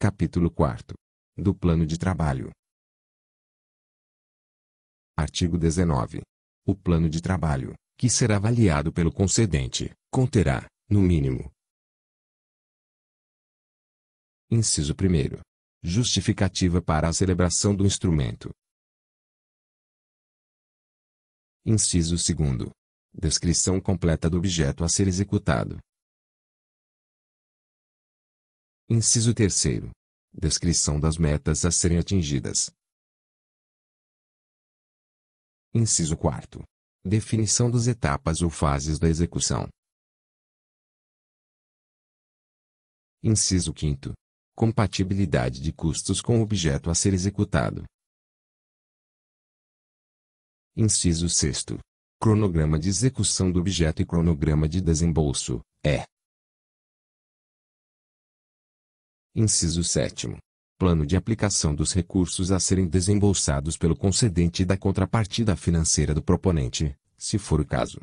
Capítulo 4. Do Plano de Trabalho. Artigo 19. O plano de trabalho, que será avaliado pelo concedente, conterá, no mínimo, Inciso 1. Justificativa para a celebração do instrumento. Inciso 2. Descrição completa do objeto a ser executado. Inciso 3. Descrição das metas a serem atingidas. Inciso 4. Definição das etapas ou fases da execução. Inciso 5. Compatibilidade de custos com o objeto a ser executado. Inciso 6. Cronograma de execução do objeto e cronograma de desembolso, é, Inciso 7. Plano de aplicação dos recursos a serem desembolsados pelo concedente da contrapartida financeira do proponente, se for o caso.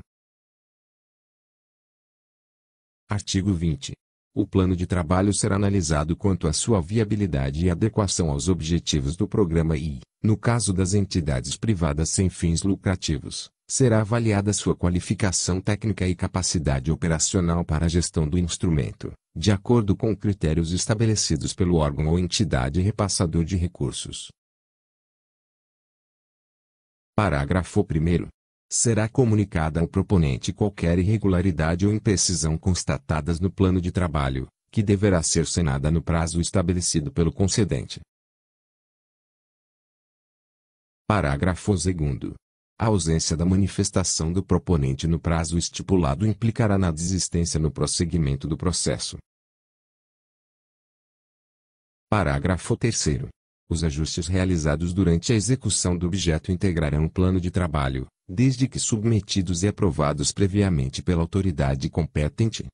Artigo 20. O plano de trabalho será analisado quanto à sua viabilidade e adequação aos objetivos do programa e, no caso das entidades privadas sem fins lucrativos, será avaliada sua qualificação técnica e capacidade operacional para a gestão do instrumento, de acordo com critérios estabelecidos pelo órgão ou entidade repassador de recursos. Parágrafo 1 será comunicada ao proponente qualquer irregularidade ou imprecisão constatadas no plano de trabalho, que deverá ser sanada no prazo estabelecido pelo concedente. Parágrafo 2. A ausência da manifestação do proponente no prazo estipulado implicará na desistência no prosseguimento do processo. Parágrafo 3. Os ajustes realizados durante a execução do objeto integrarão o plano de trabalho, desde que submetidos e aprovados previamente pela autoridade competente